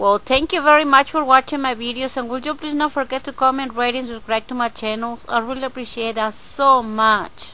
Well, thank you very much for watching my videos and would you please not forget to comment, rate and subscribe to my channels. I really appreciate that so much.